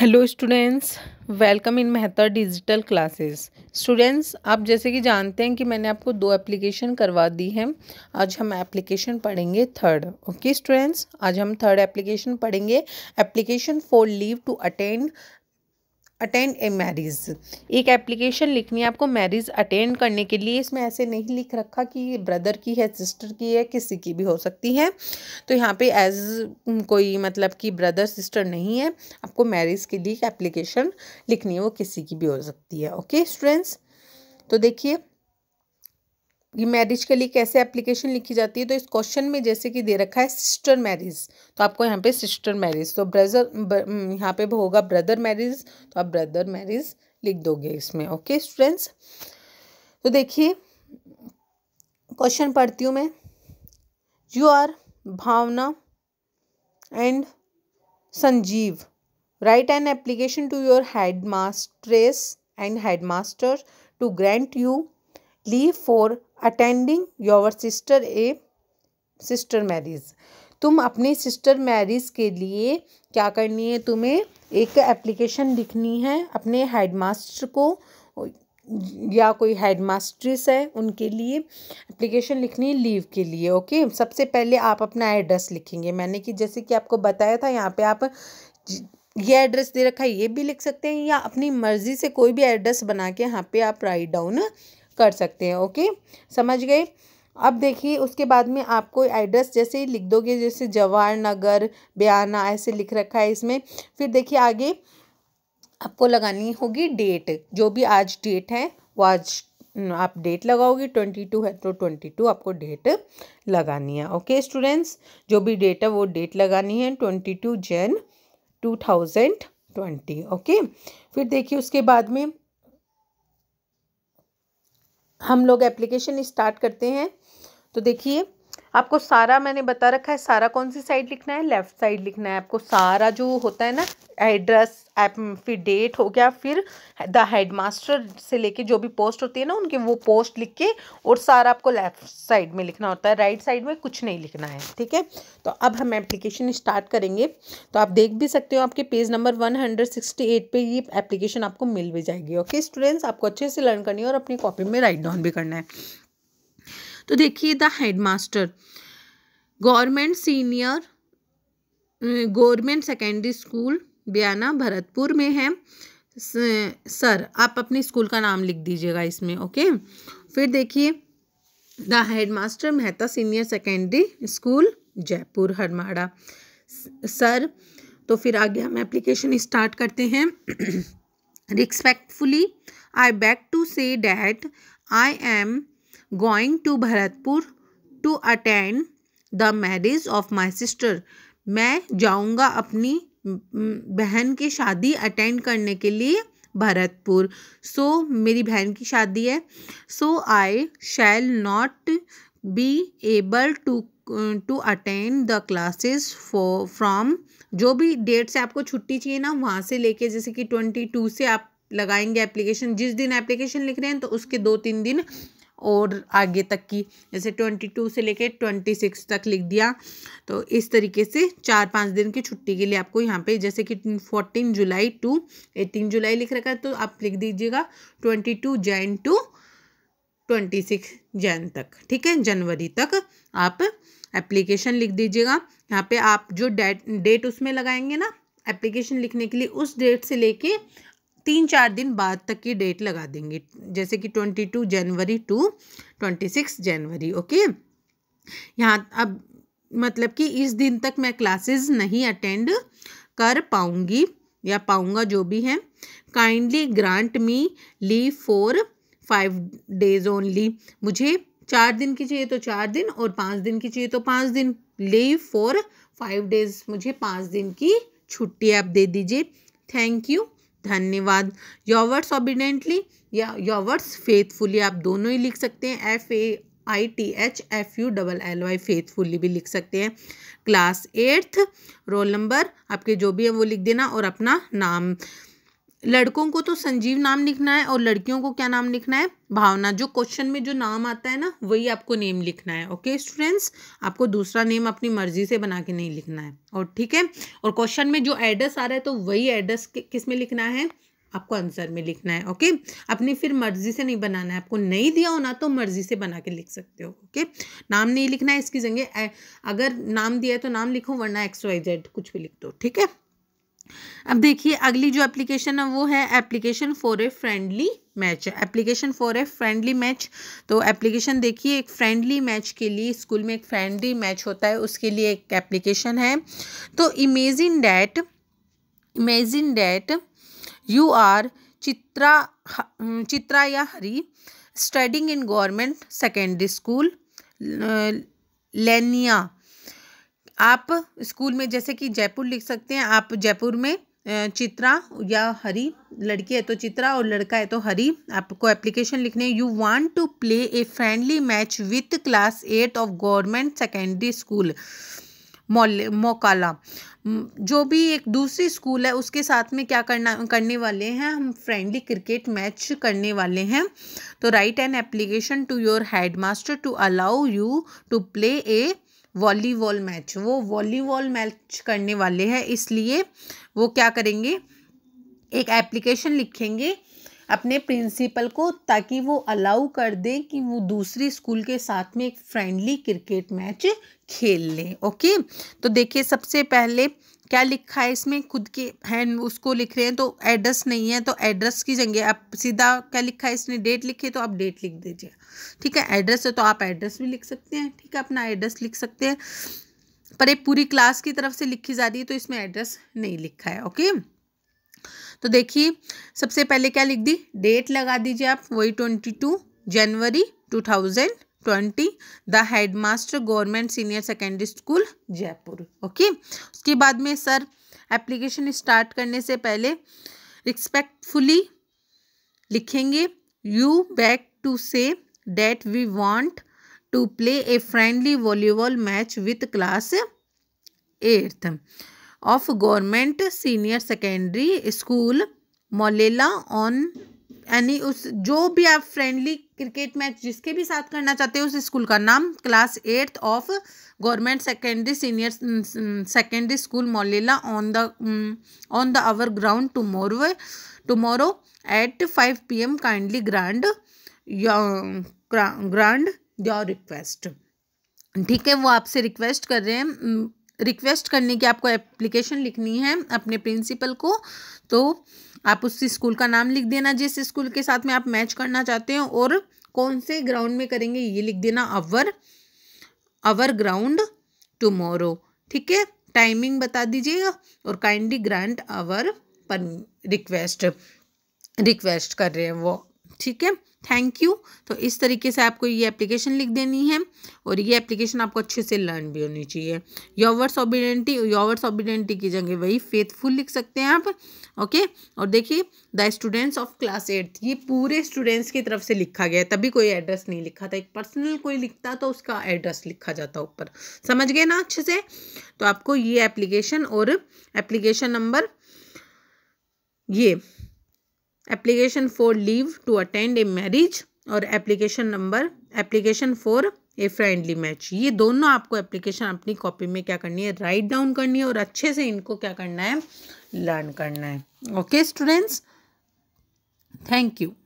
hello students welcome in Mehta digital classes students आप जैसे कि जानते हैं कि मैंने आपको दो एप्लीकेशन करवा दी है आज हम एप्लीकेशन पढ़ेंगे थर्ड ओके स्टूडेंट्स आज हम थर्ड एप्लीकेशन पढ़ेंगे application for leave to attend attend a marriage एक एप्लीकेशन लिखनी है आपको मैरिज अटेंड करने के लिए इसमें ऐसे नहीं लिख रखा कि ब्रदर की है सिस्टर की है किसी की भी हो सकती है तो यहाँ पे एज कोई मतलब कि ब्रदर सिस्टर नहीं है आपको मैरिज के लिए एप्लीकेशन लिखनी है वो किसी की भी हो सकती है ओके स्टूडेंट्स तो देखिए मैरिज के लिए कैसे एप्लीकेशन लिखी जाती है तो इस क्वेश्चन में जैसे कि दे रखा है सिस्टर मैरिज तो आपको यहाँ पे सिस्टर मैरिज तो ब्रदर यहाँ पे होगा ब्रदर मैरिज तो आप ब्रदर मैरिज लिख दोगे इसमें ओके स्टूडेंट्स तो देखिए क्वेश्चन पढ़ती हूँ मैं you are Bhavna and Sanjeev write an application to your head and head master to grant you leave for attending your sister a sister marriage तुम अपनी सिस्टर मैरिज के लिए क्या करनी है तुम्हें एक एप्लीकेशन लिखनी है अपने हेडमास्टर को या कोई हेडमास्ट्रिस है उनके लिए एप्लीकेशन लिखनी है लीव के लिए ओके सबसे पहले आप अपना एड्रेस लिखेंगे मैंने कि जैसे कि आपको बताया था यहाँ पे आप ये एड्रेस दे रखा है ये भी लिख सकते हैं या अपनी मर्ज़ी से कोई भी एड्रेस बना के यहाँ पे आप राइट डाउन कर सकते हैं ओके समझ गए अब देखिए उसके बाद में आपको एड्रेस जैसे ही लिख दोगे जैसे जवाहर नगर बयाना ऐसे लिख रखा है इसमें फिर देखिए आगे आपको लगानी होगी डेट जो भी आज डेट है वो आज आप डेट लगाओगे ट्वेंटी टू है तो ट्वेंटी टू आपको डेट लगानी है ओके स्टूडेंट्स जो भी डेट है वो डेट लगानी है twenty two Jan two thousand twenty okay फिर देखिए उसके बाद में हम लोग एप्लीकेशन स्टार्ट करते हैं तो देखिए आपको सारा मैंने बता रखा है सारा कौन सी साइड लिखना है लेफ़्ट साइड लिखना है आपको सारा जो होता है ना एड्रेस फिर डेट हो गया फिर द हेडमास्टर से लेके जो भी पोस्ट होती है ना उनके वो पोस्ट लिख के और सारा आपको लेफ्ट साइड में लिखना होता है राइट साइड में कुछ नहीं लिखना है ठीक है तो अब हम एप्लीकेशन स्टार्ट करेंगे तो आप देख भी सकते हो आपके page number one hundred sixty eight पर ये एप्लीकेशन आपको मिल भी जाएगी ओके स्टूडेंट्स आपको अच्छे से लर्न करनी है और अपनी कॉपी में राइट डाउन भी करना है तो देखिए the master government senior government secondary school Bayana Bharatpur में है सर आप अपने स्कूल का नाम लिख दीजिएगा इसमें ओके फिर देखिए the headmaster Mehta senior secondary school Jaipur Harmada sir तो फिर आगे हम एप्लीकेशन स्टार्ट करते हैं respectfully I beg to say that I am going to Bharatpur to attend the marriage of my sister मैं जाऊँगा अपनी बहन की शादी अटेंड करने के लिए भरतपुर सो so, मेरी बहन की शादी है so I shall not be able to to attend the classes for from जो भी डेट से आपको छुट्टी चाहिए ना वहाँ से लेके जैसे कि ट्वेंटी टू से आप लगाएंगे एप्लीकेशन जिस दिन एप्लीकेशन लिख रहे हैं तो उसके दो तीन दिन और आगे तक की जैसे ट्वेंटी टू से लेके ट्वेंटी सिक्स तक लिख दिया तो इस तरीके से चार पाँच दिन की छुट्टी के लिए आपको यहाँ पे जैसे कि fourteen July to eighteen July लिख रखा है तो आप लिख दीजिएगा twenty two Jan to twenty six Jan तक ठीक है जनवरी तक आप एप्लीकेशन लिख दीजिएगा यहाँ पे आप जो डेट डेट उसमें लगाएंगे ना एप्लीकेशन लिखने के लिए उस डेट से लेके तीन चार दिन बाद तक की डेट लगा देंगे जैसे कि twenty two January to twenty six January okay यहाँ अब मतलब कि इस दिन तक मैं क्लासेस नहीं अटेंड कर पाऊँगी या पाऊँगा जो भी है kindly grant me leave for five days only मुझे चार दिन की चाहिए तो चार दिन और पाँच दिन की चाहिए तो पाँच दिन लीव फॉर फाइव डेज मुझे पाँच दिन की छुट्टी आप दे दीजिए थैंक यू धन्यवाद योवर्स ऑबिडेंटली या योवर्स फेथफुली आप दोनों ही लिख सकते हैं F A I T H F U double L Y faithfully भी लिख सकते हैं क्लास एट्थ रोल नंबर आपके जो भी है वो लिख देना और अपना नाम लड़कों को तो संजीव नाम लिखना है और लड़कियों को क्या नाम लिखना है भावना जो क्वेश्चन में जो नाम आता है ना वही आपको नेम लिखना है ओके स्टूडेंट्स आपको दूसरा नेम अपनी मर्जी से बना के नहीं लिखना है और ठीक है और क्वेश्चन में जो एड्रेस आ रहा है तो वही एड्रेस किस में लिखना है आपको आंसर में लिखना है ओके अपनी फिर मर्जी से नहीं बनाना है आपको नहीं दिया होना तो मर्जी से बना के लिख सकते हो ओके नाम नहीं लिखना है इसकी जगह अगर नाम दिया है तो नाम लिखो वरना एक्स वाई जेड कुछ भी लिख दो ठीक है अब देखिए अगली जो एप्लीकेशन है वो है application for a friendly match application for a friendly match तो एप्लीकेशन देखिए एक फ्रेंडली मैच के लिए स्कूल में एक फ्रेंडली मैच होता है उसके लिए एक एप्लीकेशन है तो imagine that imagine that you are Chitra Chitra या Hari studying in government secondary school Lenia आप स्कूल में जैसे कि जयपुर लिख सकते हैं आप जयपुर में चित्रा या हरी लड़की है तो चित्रा और लड़का है तो हरी आपको एप्लीकेशन लिखने you want to play a friendly match with class eight of government secondary school Mokala जो भी एक दूसरी स्कूल है उसके साथ में क्या करना करने वाले हैं हम फ्रेंडली क्रिकेट मैच करने वाले हैं तो write an application to your head master to allow you to play a volleyball match वो वॉलीबॉल मैच करने वाले हैं इसलिए वो क्या करेंगे एक एप्लीकेशन लिखेंगे अपने प्रिंसिपल को ताकि वो अलाउ कर दें कि वो दूसरी स्कूल के साथ में एक फ्रेंडली क्रिकेट मैच खेल लें ओके तो देखिए सबसे पहले क्या लिखा है इसमें खुद के हैंड उसको लिख रहे हैं तो एड्रेस नहीं है तो एड्रेस की जगह आप सीधा क्या लिखा है इसने डेट लिखी है तो आप डेट लिख दीजिए ठीक है एड्रेस है तो आप एड्रेस भी लिख सकते हैं ठीक है अपना एड्रेस लिख सकते हैं पर ये पूरी क्लास की तरफ से लिखी जा रही है तो इसमें एड्रेस नहीं लिखा है ओके तो देखिए सबसे पहले क्या लिख दी डेट लगा दीजिए आप वही twenty two January two thousand twenty the headmaster government senior secondary school Jaipur okay उसके बाद में सर एप्लीकेशन स्टार्ट करने से पहले रिस्पेक्टफुली लिखेंगे you beg to say that we want to play a friendly volleyball match with class eighth of government senior secondary school Molela on यानी उस जो भी आप फ्रेंडली क्रिकेट मैच जिसके भी साथ करना चाहते हो उस स्कूल का नाम class eighth of government secondary senior secondary school Molela on the on the our ground tomorrow tomorrow at five P M kindly grant grant your request ठीक है वो आपसे रिक्वेस्ट कर रहे हैं रिक्वेस्ट करने की आपको एप्लीकेशन लिखनी है अपने प्रिंसिपल को तो आप उस स्कूल का नाम लिख देना जिस स्कूल के साथ में आप मैच करना चाहते हो और कौन से ग्राउंड में करेंगे ये लिख देना अवर अवर ग्राउंड टुमोरो ठीक है टाइमिंग बता दीजिएगा और काइंडली ग्रांट आवर पर रिक्वेस्ट रिक्वेस्ट कर रहे हैं वो ठीक है थैंक यू तो इस तरीके से आपको ये एप्लीकेशन लिख देनी है और ये एप्लीकेशन आपको अच्छे से लर्न भी होनी चाहिए योवर्स ऑबिडेंटी योवर्स ऑबिडेंटी की जगह वही फेथफुल लिख सकते हैं आप ओके और देखिए the students of class eighth ये पूरे स्टूडेंट्स की तरफ से लिखा गया है तभी कोई एड्रेस नहीं लिखा था एक पर्सनल कोई लिखता तो उसका एड्रेस लिखा जाता ऊपर समझ गए ना अच्छे से तो आपको ये एप्लीकेशन और एप्लीकेशन नंबर ये application for leave to attend a marriage और application number application for a friendly match ये दोनों आपको एप्लीकेशन अपनी कॉपी में क्या करनी है राइट डाउन करनी है और अच्छे से इनको क्या करना है लर्न करना है ओके स्टूडेंट्स थैंक यू